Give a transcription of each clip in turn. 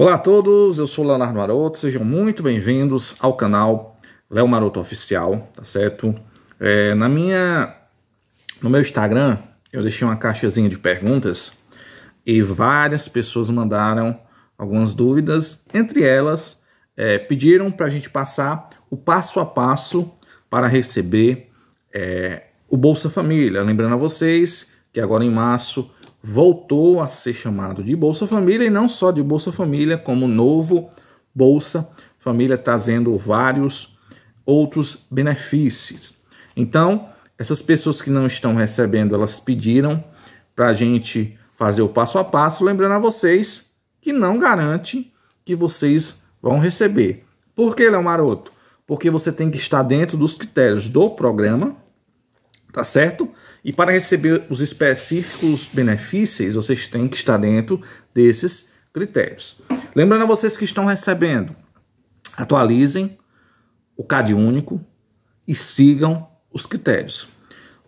Olá a todos, eu sou Leonardo Maroto, sejam muito bem-vindos ao canal Léo Maroto Oficial, tá certo? É, na minha, no meu Instagram, eu deixei uma caixazinha de perguntas e várias pessoas mandaram algumas dúvidas, entre elas é, pediram para a gente passar o passo a passo para receber é, o Bolsa Família. Lembrando a vocês que agora em março voltou a ser chamado de Bolsa Família e não só de Bolsa Família, como novo Bolsa Família, trazendo vários outros benefícios. Então, essas pessoas que não estão recebendo, elas pediram para a gente fazer o passo a passo, lembrando a vocês que não garante que vocês vão receber. Por que, Léo Maroto? Porque você tem que estar dentro dos critérios do programa, tá certo? E para receber os específicos benefícios, vocês têm que estar dentro desses critérios. Lembrando a vocês que estão recebendo, atualizem o CAD único e sigam os critérios.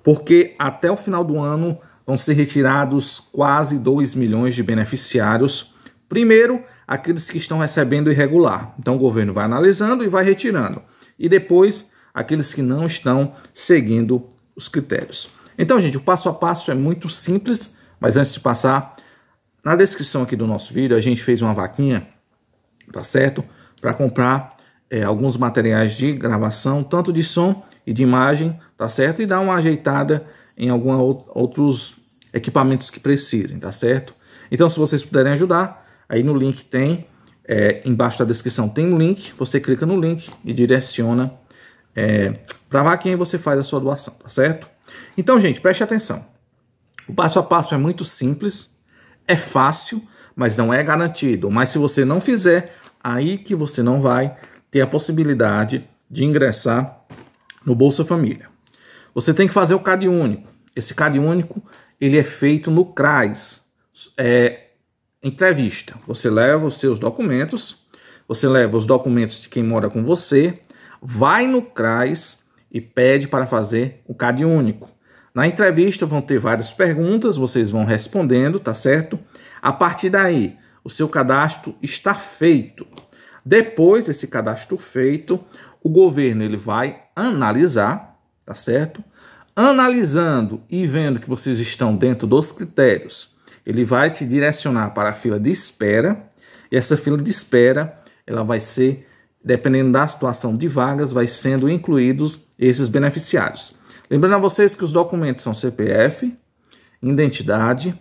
Porque até o final do ano vão ser retirados quase 2 milhões de beneficiários. Primeiro, aqueles que estão recebendo irregular. Então o governo vai analisando e vai retirando. E depois, aqueles que não estão seguindo os critérios. Então, gente, o passo a passo é muito simples, mas antes de passar, na descrição aqui do nosso vídeo a gente fez uma vaquinha, tá certo? Para comprar é, alguns materiais de gravação, tanto de som e de imagem, tá certo? E dar uma ajeitada em alguns outros equipamentos que precisem, tá certo? Então, se vocês puderem ajudar, aí no link tem, é, embaixo da descrição tem um link, você clica no link e direciona é, para quem você faz a sua doação, tá certo? Então, gente, preste atenção. O passo a passo é muito simples, é fácil, mas não é garantido. Mas se você não fizer, aí que você não vai ter a possibilidade de ingressar no Bolsa Família. Você tem que fazer o CAD único. Esse CAD único ele é feito no CRAS. É, entrevista. Você leva os seus documentos, você leva os documentos de quem mora com você, vai no CRAS, e pede para fazer o CAD único. Na entrevista vão ter várias perguntas, vocês vão respondendo, tá certo? A partir daí, o seu cadastro está feito. Depois desse cadastro feito, o governo ele vai analisar, tá certo? Analisando e vendo que vocês estão dentro dos critérios, ele vai te direcionar para a fila de espera, e essa fila de espera, ela vai ser dependendo da situação de vagas, vai sendo incluídos esses beneficiários. Lembrando a vocês que os documentos são CPF, identidade,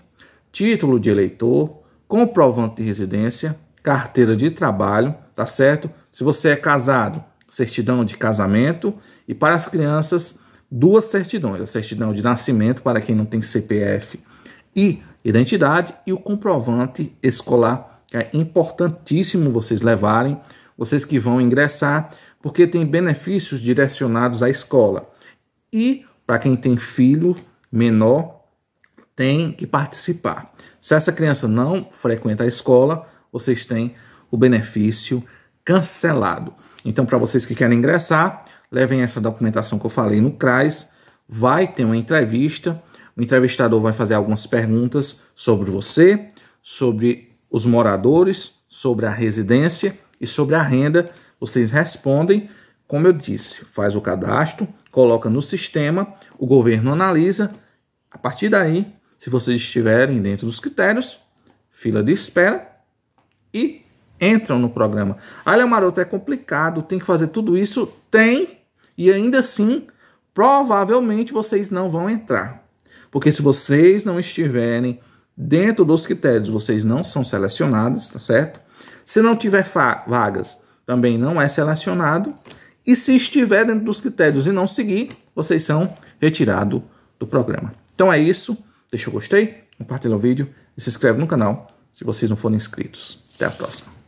título de eleitor, comprovante de residência, carteira de trabalho, tá certo? Se você é casado, certidão de casamento e para as crianças, duas certidões, a certidão de nascimento para quem não tem CPF e identidade e o comprovante escolar, que é importantíssimo vocês levarem vocês que vão ingressar, porque tem benefícios direcionados à escola. E para quem tem filho menor, tem que participar. Se essa criança não frequenta a escola, vocês têm o benefício cancelado. Então, para vocês que querem ingressar, levem essa documentação que eu falei no CRAS. Vai ter uma entrevista. O entrevistador vai fazer algumas perguntas sobre você, sobre os moradores, sobre a residência e sobre a renda, vocês respondem, como eu disse, faz o cadastro, coloca no sistema, o governo analisa. A partir daí, se vocês estiverem dentro dos critérios, fila de espera e entram no programa. Ah, Olha, maroto, é complicado, tem que fazer tudo isso? Tem, e ainda assim, provavelmente vocês não vão entrar. Porque se vocês não estiverem dentro dos critérios, vocês não são selecionados, tá certo? Se não tiver vagas, também não é selecionado. E se estiver dentro dos critérios e não seguir, vocês são retirados do programa. Então é isso. Deixa o gostei, compartilha o vídeo e se inscreve no canal se vocês não forem inscritos. Até a próxima.